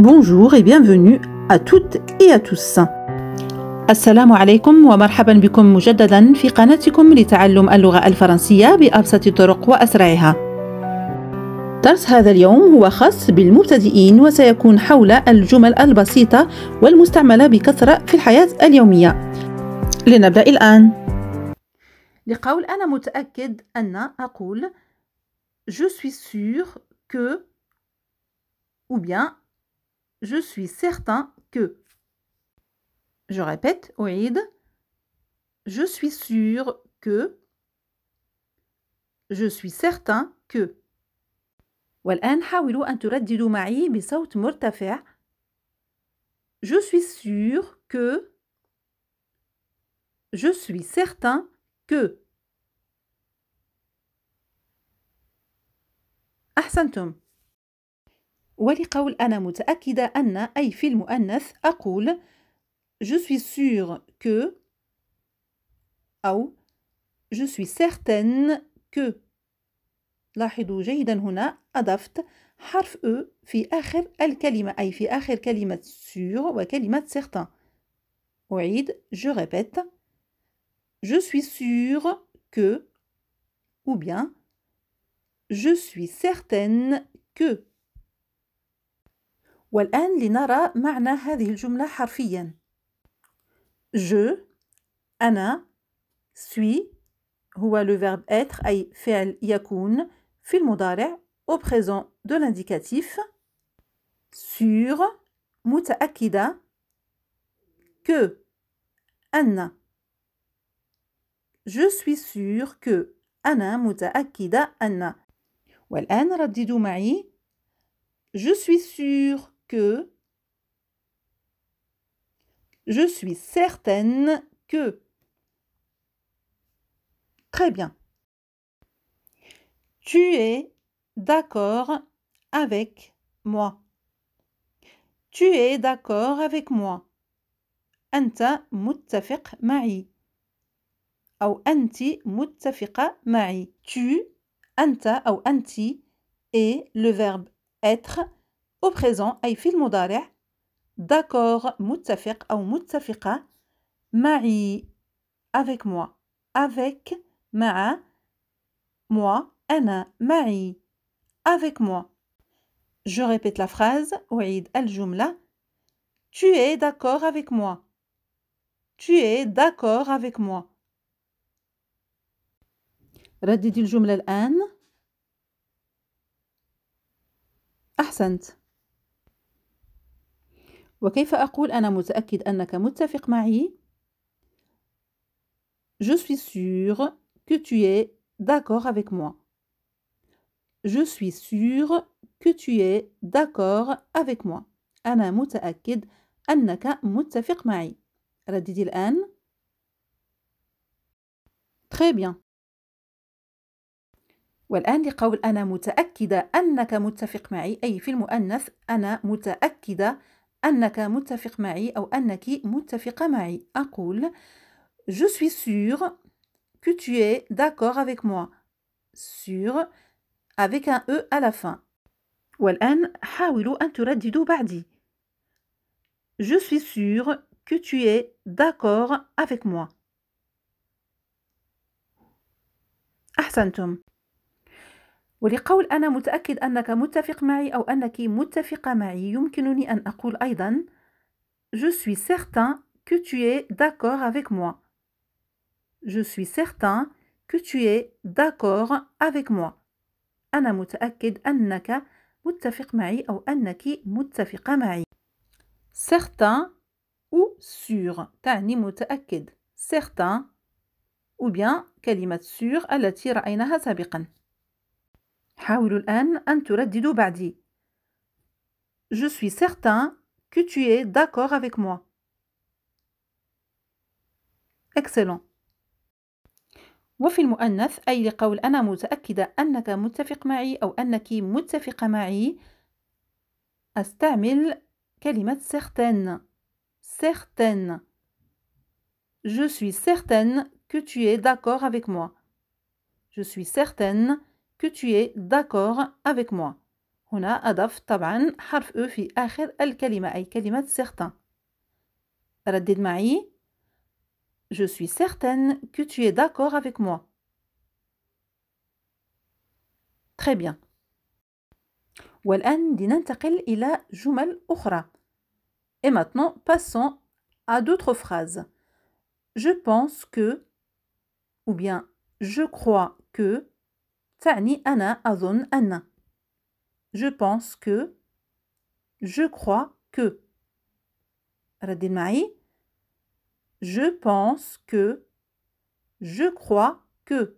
Bonjour et bienvenue à toutes et à tous. السلام عليكم ومرحبا بكم مجددا في قناتكم لتعلم اللغة الفرنسية بأبسط الطرق وأسرعها. درس هذا اليوم هو خاص بالمبتدئين وسيكون حول الجمل البسيطة والمستعملة بكثرة في الحياة اليومية. لنبدأ الآن. لقول أنا متأكد أن أقول Je suis sûr que ou bien je suis certain que. Je répète, Oïd. Je suis sûr que. Je suis certain que. والآن حاولوا أن ترددوا معي بصوت مرتفع. Je suis sûr que. Je suis certain que. أحسنتم. ولقول أنا متأكدة أن أي في المؤنث أقول je suis sûr que أو je suis certaine que لاحظوا جيدا هنا أضفت حرف أ «e» في آخر الكلمة أي في آخر كلمة sûr وكلمة certain أعيد je répète je suis sûr que ou bien je suis certaine que والآن لنرى معنى هذه الجملة حرفيا je أنا suis هو le verbe être أي فعل يكون في المضارع au présent de l'indicatif sur متأكدة que أن Je suis sûr que أنا متأكدة أن والآن رددوا معي Je suis sûr que je suis certaine que. Très bien. Tu es d'accord avec moi. Tu es d'accord avec moi. anta متفق معي Au anti متفقة معي. Tu, anta ou anti et le verbe être au présent أي في المضارع d'accord متفق ou متفقة معي avec moi avec ma moi Anna معي avec moi Je répète la phrase al-jumla Tu es d'accord avec moi Tu es d'accord avec moi رددي الجملة وكيف أقول أنا متأكد أنك متفق معي؟ Je suis sûr que tu es d'accord avec moi. Je suis sûr que tu es d'accord avec moi. أنا متأكد أنك متفق معي. رددي الآن. Très bien. والآن لقول أنا متأكدة أنك متفق معي أي في المؤنث أنا متأكدة أنك متفق معي أو أنك متفقة معي أقول Je suis sûr que tu es d'accord avec moi sûr avec un E à la fin والآن حاولوا أن ترددوا بعدي Je suis sûr que tu es d'accord avec moi أحسنتم ولقول أنا متأكد أنك متفق معي أو أنك متفقة معي يمكنني أن أقول أيضا Je suis certain que tu es d'accord avec moi. Je suis certain que tu es d'accord avec moi. أنا متأكد أنك متفق معي أو أنك متفقة معي. certain ou sûr تعني متأكد. certain ou bien كلمة sûr التي رأيناها سابقا. حاولوا الآن أن ترددوا بعدي. Je suis certain que tu es d'accord avec moi. Excellent. وفي المؤنث أي لقول أنا متأكدة أنك متفق معي أو أنك متفقة معي أستعمل كلمة certaine certaine Je suis certaine que tu es d'accord avec moi. Je suis certaine que tu es d'accord avec moi. هنا أضفت طبعا حرف أو في آخر الكلمة أي كلمة certain. ردد معي Je suis certaine que tu es d'accord avec moi. Très bien. والآن لننتقل إلى جمل أخرى. Et maintenant, passons à d'autres phrases. Je pense que, ou bien je crois que, تعني أنا أظن je pense que je crois que Radimai. je pense que je crois que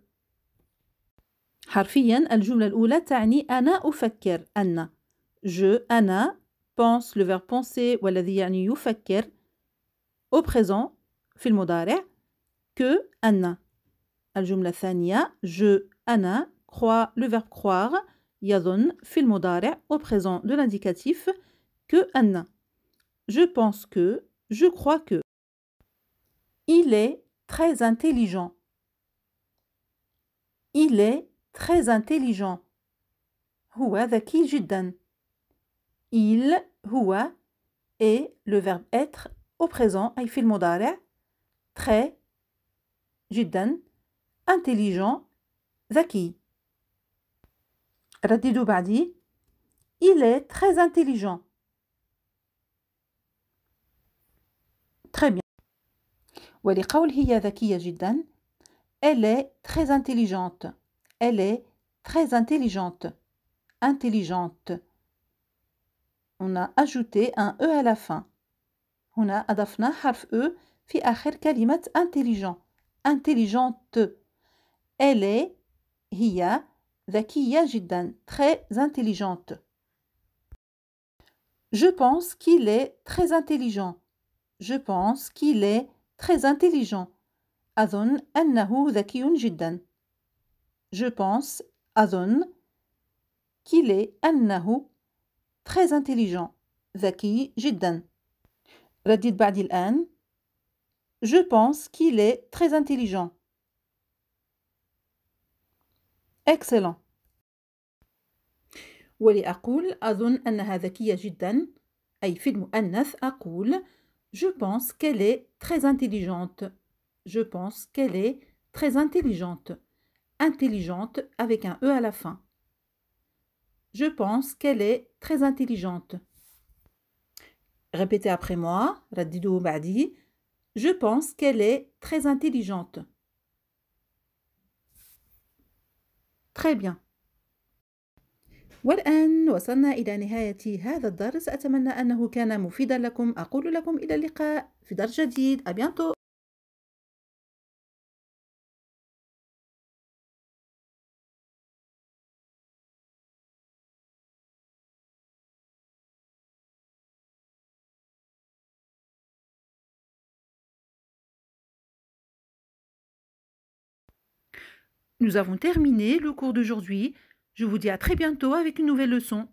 حرفيا الجملة الأولى تعني أنا أفكر أن je Anna pense le verbe penser والذي يعني يفكر au présent في المضارع que أن الجملة je Anna croire, le verbe croire, yadon, filmodare au présent de l'indicatif que anna. Je pense que, je crois que. Il est très intelligent. Il est très intelligent. huwa zaki judan Il, hua est, le verbe être au présent ay filmodare très جدا intelligent zaki Radidou il est très intelligent très bien ولقول هي ذكية elle est très intelligente elle est très intelligente intelligente on a ajouté un e à la fin a adafna حرف e fi آخر kalimat intelligent intelligente elle est هي Zakiya جدا très intelligente Je pense qu'il est très intelligent Je pense qu'il est très intelligent Je pense qu'il est très intelligent Zaki Jiddan. Je pense qu'il est très intelligent Excellent. Je pense qu'elle est très intelligente. Je pense qu'elle est très intelligente. Intelligente avec un E à la fin. Je pense qu'elle est très intelligente. Répétez après moi. Je pense qu'elle est très intelligente. Très bien. والآن وصلنا إلى نهاية هذا الدرس أتمنى أنه كان مفيدا لكم أقول لكم إلى اللقاء في درس جديد أبيانتو Nous avons terminé le cours d'aujourd'hui. Je vous dis à très bientôt avec une nouvelle leçon.